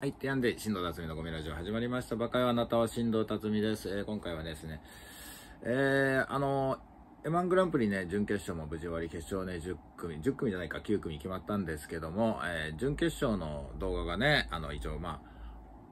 はい。ってやんで、うた辰巳のゴミラジオ始まりました。バカよあなたはうた辰巳です。えー、今回はですね、えー、あのー、M1 グランプリね、準決勝も無事終わり、決勝ね、10組、10組じゃないか、9組決まったんですけども、えー、準決勝の動画がね、あの、一応まあ、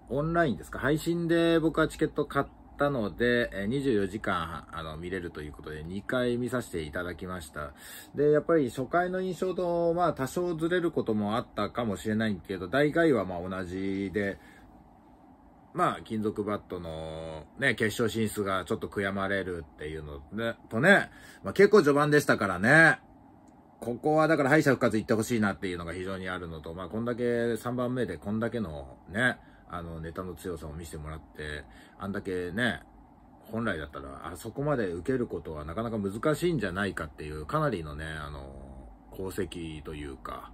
オンラインですか、配信で僕はチケット買って、ったので、24時間、あの、見れるということで、2回見させていただきました。で、やっぱり初回の印象と、まあ、多少ずれることもあったかもしれないけど、大概はまあ同じで、まあ、金属バットのね、決勝進出がちょっと悔やまれるっていうのね、とね、まあ結構序盤でしたからね、ここはだから敗者復活行ってほしいなっていうのが非常にあるのと、まあこんだけ3番目でこんだけのね、あの、ネタの強さを見せてもらって、あんだけね、本来だったら、あそこまで受けることはなかなか難しいんじゃないかっていう、かなりのね、あの、功績というか、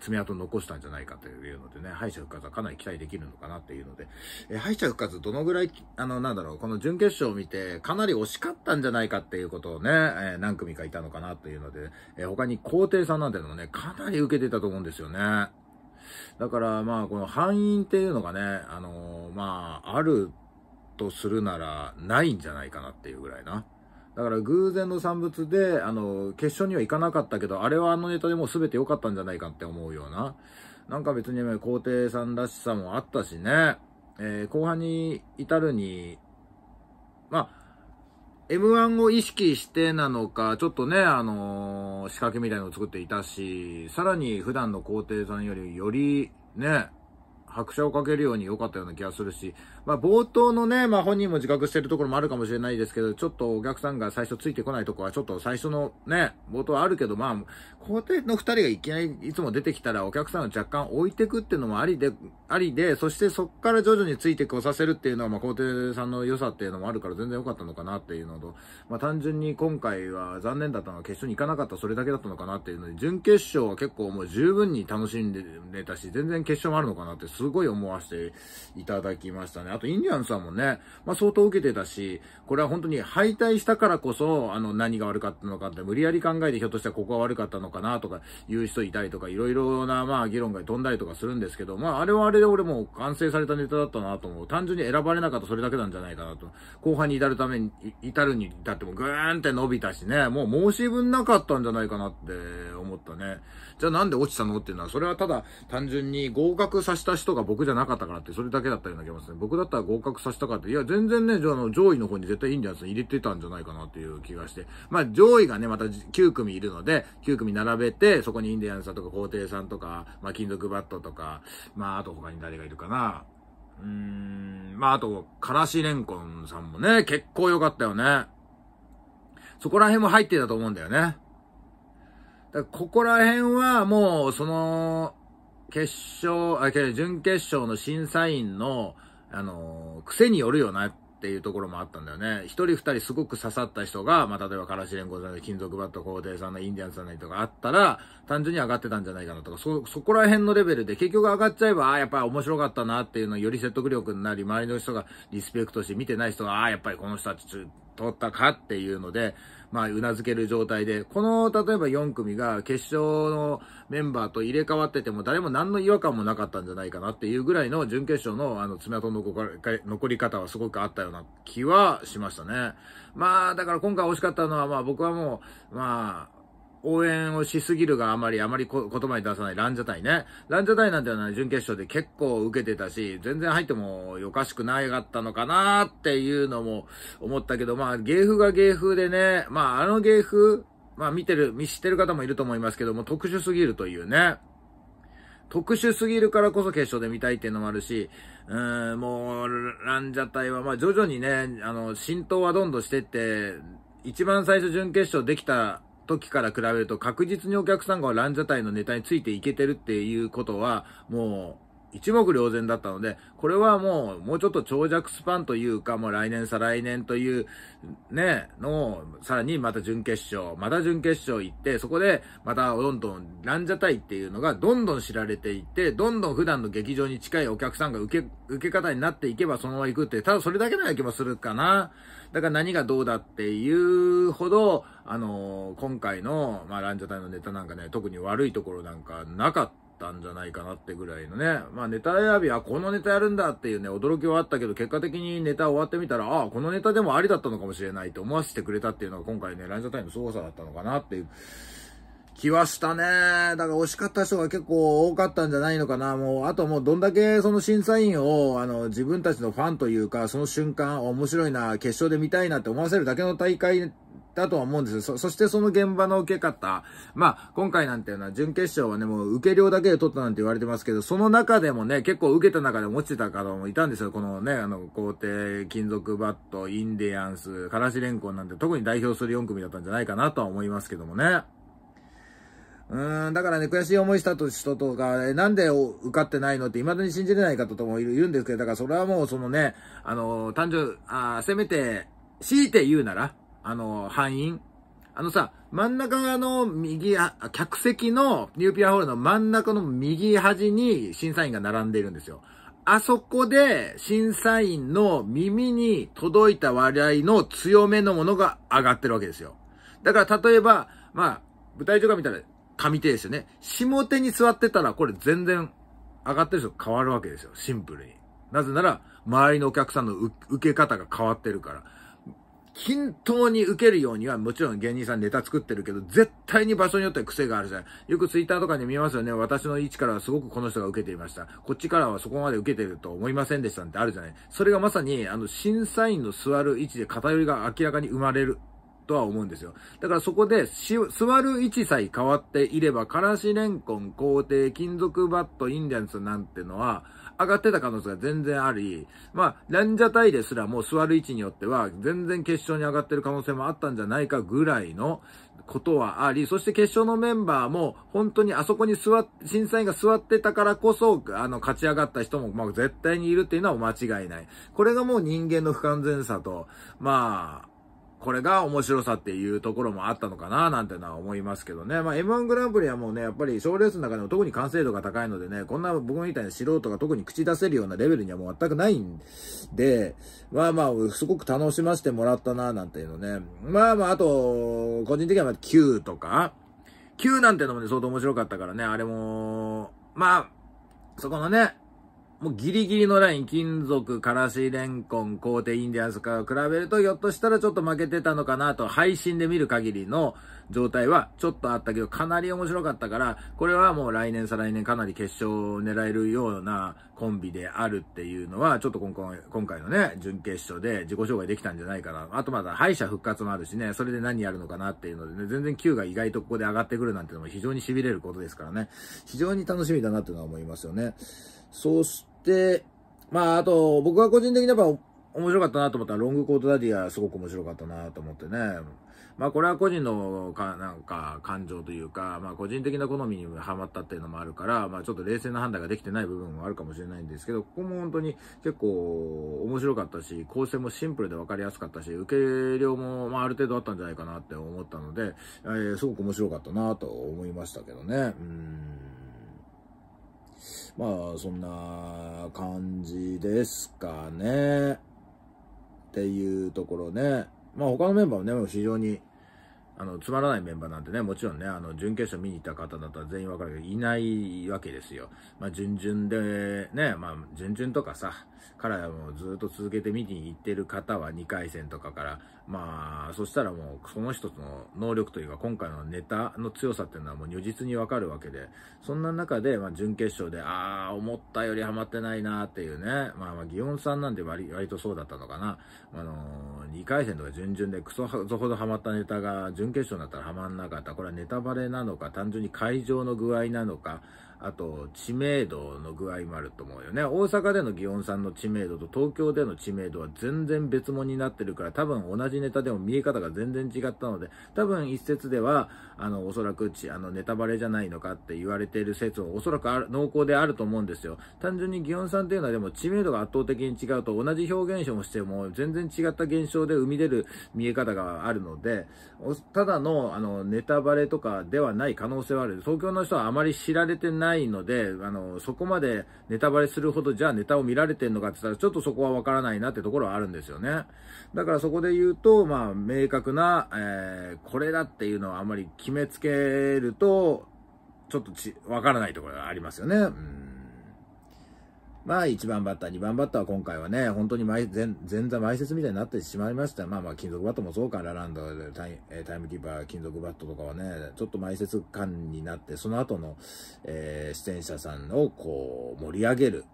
爪痕残したんじゃないかというのでね、敗者復活はかなり期待できるのかなっていうので、え敗者復活どのぐらい、あの、なんだろう、この準決勝を見て、かなり惜しかったんじゃないかっていうことをね、えー、何組かいたのかなというので、えー、他に皇帝さんなんてのもね、かなり受けてたと思うんですよね。だからまあこの敗因っていうのがね、あのー、まああるとするならないんじゃないかなっていうぐらいな。だから偶然の産物で、あの、決勝には行かなかったけど、あれはあのネタでもう全て良かったんじゃないかって思うような。なんか別に皇帝さんらしさもあったしね。えー、後半に至るに、まあ、M1 を意識してなのか、ちょっとね、あのー、仕掛けみたいのを作っていたし、さらに普段の皇帝さんよりよりね、拍車をかけるように良かったような気がするし、まあ冒頭のね、まあ本人も自覚してるところもあるかもしれないですけど、ちょっとお客さんが最初ついてこないとこはちょっと最初のね、冒頭あるけど、まあ、皇帝の二人がいきなりいつも出てきたらお客さんを若干置いてくっていうのもありで、ありで、そしてそっから徐々についてこさせるっていうのは、まあ皇帝さんの良さっていうのもあるから全然良かったのかなっていうのと、まあ単純に今回は残念だったのは決勝に行かなかったそれだけだったのかなっていうので、準決勝は結構もう十分に楽しんでたし、全然決勝もあるのかなって、すごい思わせていただきましたね。あと、インディアンスさんもね、まあ、相当受けてたし、これは本当に敗退したからこそ、あの、何が悪かったのかって、無理やり考えてひょっとしたらここは悪かったのかなとか、言う人いたりとか、いろいろな、まあ、議論が飛んだりとかするんですけど、まあ、あれはあれで俺も完成されたネタだったなと思う。単純に選ばれなかったそれだけなんじゃないかなと。後半に至るために、至るに至ってもぐーんって伸びたしね、もう申し分なかったんじゃないかなって思ったね。じゃあなんで落ちたのっていうのは、それはただ単純に合格させた人人が僕じゃなかったからって、それだけだったような気がしますね。僕だったら合格させたかって、いや、全然ね、あの上位の方に絶対いいんじゃないです入れてたんじゃないかなっていう気がして。まあ、上位がね、また9組いるので、9組並べて、そこにインディアンさんとか皇帝さんとか、まあ、金属バットとか、まあ、あと他に誰がいるかな。うーん、まあ、あと、からしれんこんさんもね、結構良かったよね。そこら辺も入ってたと思うんだよね。だここら辺はもう、その、決勝、あ、準決勝の審査員の、あのー、癖によるよなっていうところもあったんだよね。一人二人すごく刺さった人が、まあ、例えばカラシレンコさんの金属バット、皇帝さんのインディアンスさんのとかあったら、単純に上がってたんじゃないかなとか、そ、そこら辺のレベルで結局上がっちゃえば、ああ、やっぱり面白かったなっていうのをより説得力になり、周りの人がリスペクトして見てない人が、ああ、やっぱりこの人たち、取ったかっていうので、まあ、うなずける状態で、この、例えば4組が決勝のメンバーと入れ替わってても、誰も何の違和感もなかったんじゃないかなっていうぐらいの準決勝の、あの、爪痕の残り方はすごくあったような気はしましたね。まあ、だから今回惜しかったのは、まあ僕はもう、まあ、応援をしすぎるがあまり、あまり言葉に出さないランジャタイね。ランジャタイなんていうのは準決勝で結構受けてたし、全然入ってもよかしくないかったのかなっていうのも思ったけど、まあ、芸風が芸風でね、まあ、あの芸風、まあ見てる、見知ってる方もいると思いますけども、特殊すぎるというね。特殊すぎるからこそ決勝で見たいっていうのもあるし、うーん、もう、ランジャタイは、まあ徐々にね、あの、浸透はどんどんしてって、一番最初準決勝できた時から比べると確実にお客さんがランジャタイのネタについていけてるっていうことは、もう一目瞭然だったので、これはもう、もうちょっと長尺スパンというか、もう来年再来年という、ね、の、さらにまた準決勝、また準決勝行って、そこでまたどんどんランジャタイっていうのがどんどん知られていって、どんどん普段の劇場に近いお客さんが受け、受け方になっていけばそのまま行くって、ただそれだけな気もするかな。だから何がどうだっていうほど、あのー、今回の、まあ、ランジャタイのネタなんかね、特に悪いところなんかなかったんじゃないかなってぐらいのね。まあ、ネタ選びはこのネタやるんだっていうね、驚きはあったけど、結果的にネタ終わってみたら、ああ、このネタでもありだったのかもしれないと思わせてくれたっていうのが今回ね、ランジャタイの凄さだったのかなっていう。来ましたね。だから惜しかった人が結構多かったんじゃないのかな。もう、あともうどんだけその審査員を、あの、自分たちのファンというか、その瞬間、面白いな、決勝で見たいなって思わせるだけの大会だとは思うんですよ。そ、そしてその現場の受け方。まあ、今回なんていうのは、準決勝はね、もう受け量だけで取ったなんて言われてますけど、その中でもね、結構受けた中で落ちてた方もいたんですよ。このね、あの、皇帝、金属バット、インディアンス、からしレンコンなんて、特に代表する4組だったんじゃないかなとは思いますけどもね。うん、だからね、悔しい思いした人とか、えなんで受かってないのって未だに信じれない方ともいるんですけど、だからそれはもうそのね、あの、誕生、あせめて、強いて言うなら、あの、範囲あのさ、真ん中の右、あ客席のニューピアホールの真ん中の右端に審査員が並んでいるんですよ。あそこで審査員の耳に届いた割合の強めのものが上がってるわけですよ。だから例えば、まあ、舞台上ら見たら上手ですよね。下手に座ってたら、これ全然上がってる人変わるわけですよ。シンプルに。なぜなら、周りのお客さんの受け方が変わってるから。均等に受けるようには、もちろん芸人さんネタ作ってるけど、絶対に場所によっては癖があるじゃない。よくツイッターとかに見えますよね。私の位置からはすごくこの人が受けていました。こっちからはそこまで受けてると思いませんでしたってあるじゃない。それがまさに、あの、審査員の座る位置で偏りが明らかに生まれるとは思うんですよ。だからそこで、座る位置さえ変わっていれば、からしレンコン、皇帝、金属バット、インディアンスなんてのは、上がってた可能性が全然あり、まあ、ランジャタイですらもう座る位置によっては、全然決勝に上がってる可能性もあったんじゃないかぐらいのことはあり、そして決勝のメンバーも、本当にあそこに座っ、審査員が座ってたからこそ、あの、勝ち上がった人も、まあ、絶対にいるっていうのは間違いない。これがもう人間の不完全さと、まあ、これが面白さっていうところもあったのかな、なんてのは思いますけどね。まあ、M1 グランプリはもうね、やっぱり賞レースの中でも特に完成度が高いのでね、こんな僕みたいな素人が特に口出せるようなレベルにはもう全くないんで、まあまあ、すごく楽しませてもらったな、なんていうのね。まあまあ、あと、個人的には Q とか、Q なんてのもね、相当面白かったからね、あれも、まあ、そこのね、もうギリギリのライン、金属、からし、レンコン、皇帝インディアンスから比べると、ひょっとしたらちょっと負けてたのかなと、配信で見る限りの状態はちょっとあったけど、かなり面白かったから、これはもう来年再来年かなり決勝を狙えるようなコンビであるっていうのは、ちょっと今回のね、準決勝で自己紹介できたんじゃないかな。あとまだ敗者復活もあるしね、それで何やるのかなっていうのでね、全然 Q が意外とここで上がってくるなんてのも非常に痺れることですからね、非常に楽しみだなっていうのは思いますよね。そで、まあ、あと、僕が個人的にやっぱ面白かったなと思ったら、ロングコートダディはすごく面白かったなと思ってね。まあ、これは個人のか、なんか、感情というか、まあ、個人的な好みにはまったっていうのもあるから、まあ、ちょっと冷静な判断ができてない部分もあるかもしれないんですけど、ここも本当に結構面白かったし、構成もシンプルで分かりやすかったし、受け量も、まあ、ある程度あったんじゃないかなって思ったので、えー、すごく面白かったなと思いましたけどね。うんまあ、そんな感じですかね。っていうところね。まあ、他のメンバーもね、もう非常に、あの、つまらないメンバーなんてね、もちろんね、あの、準決勝見に行った方だったら全員わかるけど、いないわけですよ。まあ、準々で、ね、まあ、準々とかさ、からもずっと続けて見に行ってる方は2回戦とかから、まあ、そしたらもう、その人の能力というか、今回のネタの強さっていうのはもう如実にわかるわけで、そんな中で、まあ、準決勝で、ああ、思ったよりハマってないなっていうね、まあ、まあ、祇園さんなんて割割とそうだったのかな。あのー、2回戦とか準々でクソほどハマったネタが、準決勝になったらハマんなかった。これはネタバレなのか、単純に会場の具合なのか、あと、知名度の具合もあると思うよね。大阪での祇園さんの知名度と東京での知名度は全然別物になってるから、多分同じネタでも見え方が全然違ったので、多分一説では、あの、おそらくち、あの、ネタバレじゃないのかって言われている説をおそらくある濃厚であると思うんですよ。単純に祇園さんっていうのはでも知名度が圧倒的に違うと同じ表現者もしても全然違った現象で生み出る見え方があるので、ただの、あの、ネタバレとかではない可能性はある。東京の人はあまり知られてないないので、あの、そこまでネタバレするほど、じゃあネタを見られてんのかって言ったら、ちょっとそこはわからないなってところはあるんですよね。だからそこで言うと、まあ、明確な、えー、これだっていうのはあまり決めつけると、ちょっとち、わからないところがありますよね。うんまあ、1番バッター、2番バッターは今回はね、本当に前前前座埋設みたいになってしまいました。まあまあ、金属バットもそうか、ラランド、タイタイムキーパー、金属バットとかはね、ちょっと埋設感になって、その後の、えー、出演者さんをこう、盛り上げる。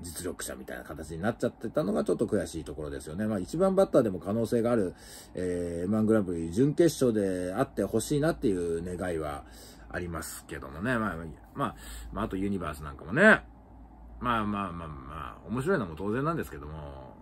実力者みたいな形になっちゃってたのがちょっと悔しいところですよね。まあ1番バッターでも可能性がある、えー、M1 グランプリ準決勝であってほしいなっていう願いはありますけどもね。まあ、まあ、まあ、あとユニバースなんかもね。まあまあまあまあ、面白いのも当然なんですけども、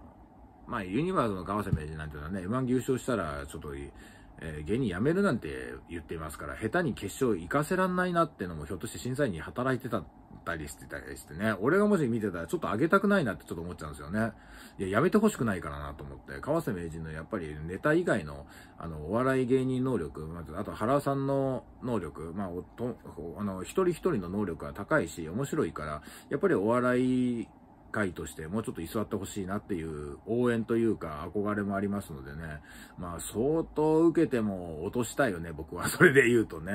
まあ、ユニバースの川瀬名人なんていうのはね、M1 優勝したら、ちょっと、えー、芸人辞めるなんて言っていますから、下手に決勝行かせらんないなってのも、ひょっとして審査員に働いてたったりしてたりしてね、俺がもし見てたらちょっと上げたくないなってちょっと思っちゃうんですよね。いや、やめてほしくないからなと思って、川瀬名人のやっぱりネタ以外の、あの、お笑い芸人能力、まず、あと原さんの能力、まあ、おと、あの、一人一人の能力が高いし、面白いから、やっぱりお笑い会としてもうちょっと居座ってほしいなっていう応援というか憧れもありますのでね、まあ相当受けても落としたいよね、僕は。それで言うとね。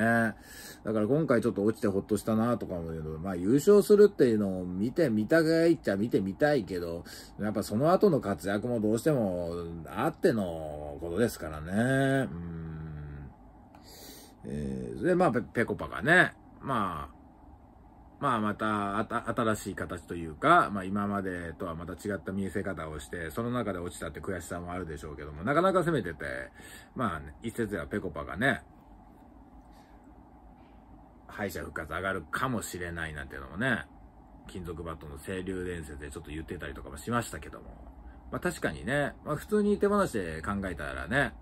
だから今回ちょっと落ちてほっとしたなとか思うけど、まあ優勝するっていうのを見てみたがいっちゃ見てみたいけど、やっぱその後の活躍もどうしてもあってのことですからね。うん。えー、で、まあペコパがね、まあ、まあまた、あた、新しい形というか、まあ今までとはまた違った見せ方をして、その中で落ちたって悔しさもあるでしょうけども、なかなか攻めてて、まあ、ね、一説ではぺこぱがね、敗者復活上がるかもしれないなんていうのもね、金属バットの清流伝説でちょっと言ってたりとかもしましたけども、まあ確かにね、まあ普通に手放しで考えたらね、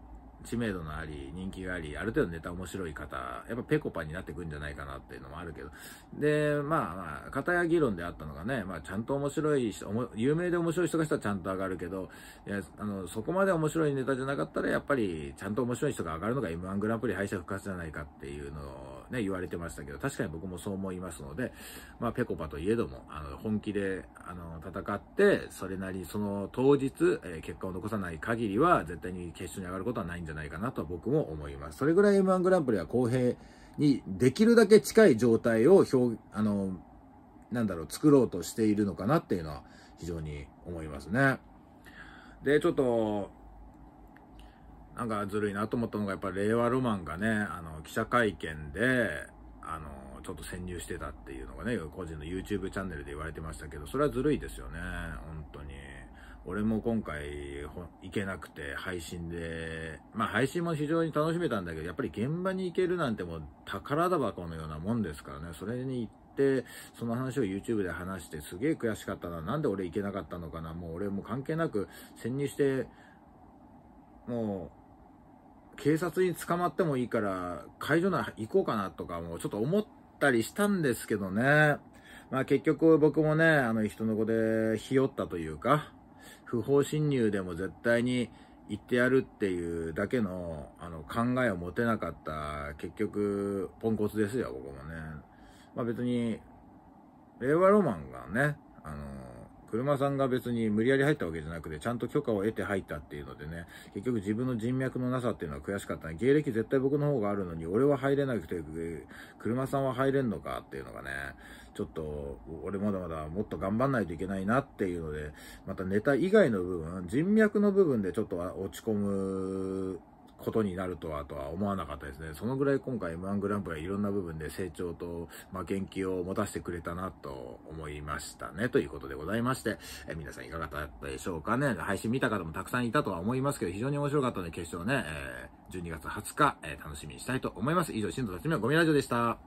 知名度のあり、人気があり、ある程度ネタ面白い方、やっぱペコパになってくんじゃないかなっていうのもあるけど、で、まあまあ、片や議論であったのがね、まあちゃんと面白い人、有名で面白い人がしたらちゃんと上がるけど、いや、あの、そこまで面白いネタじゃなかったら、やっぱりちゃんと面白い人が上がるのが M1 グランプリ敗者復活じゃないかっていうのを、ね、言われてましたけど、確かに僕もそう思いますので、まあ、ぺこぱといえども、あの、本気で、あの、戦って、それなり、その当日、えー、結果を残さない限りは、絶対に決勝に上がることはないんじゃないかなと僕も思います。それぐらい M1 グランプリは公平に、できるだけ近い状態を表、あの、なんだろう、作ろうとしているのかなっていうのは、非常に思いますね。で、ちょっと、なんかずるいなと思ったのが、やっぱ令和ロマンがね、あの、記者会見で、あの、ちょっと潜入してたっていうのがね、個人の YouTube チャンネルで言われてましたけど、それはずるいですよね、本当に。俺も今回、行けなくて、配信で、まあ配信も非常に楽しめたんだけど、やっぱり現場に行けるなんてもう宝だ箱のようなもんですからね、それに行ってその話を YouTube で話して、すげえ悔しかったな。なんで俺行けなかったのかな。もう俺も関係なく潜入して、もう、警察に捕まってもいいから、会場内行こうかなとか、もちょっと思ったりしたんですけどね。まあ結局僕もね、あの人の子でひよったというか、不法侵入でも絶対に行ってやるっていうだけの、あの考えを持てなかった、結局、ポンコツですよ、僕もね。まあ別に、令和ロマンがね、あの車さんが別に無理やり入ったわけじゃなくて、ちゃんと許可を得て入ったっていうのでね、結局自分の人脈のなさっていうのは悔しかった、ね、芸歴絶対僕の方があるのに、俺は入れなくて、車さんは入れんのかっていうのがね、ちょっと、俺まだまだもっと頑張んないといけないなっていうので、またネタ以外の部分、人脈の部分でちょっと落ち込むことになるとはとは思わなかったですね。そのぐらい今回 M1 グランプリはいろんな部分で成長と、まあ、元気を持たせてくれたなと思いましたね。ということでございまして、え皆さんいかがだったでしょうかね。配信見た方もたくさんいたとは思いますけど、非常に面白かったので決勝ね、えー、12月20日、えー、楽しみにしたいと思います。以上、新藤たちはゴミラジオでした。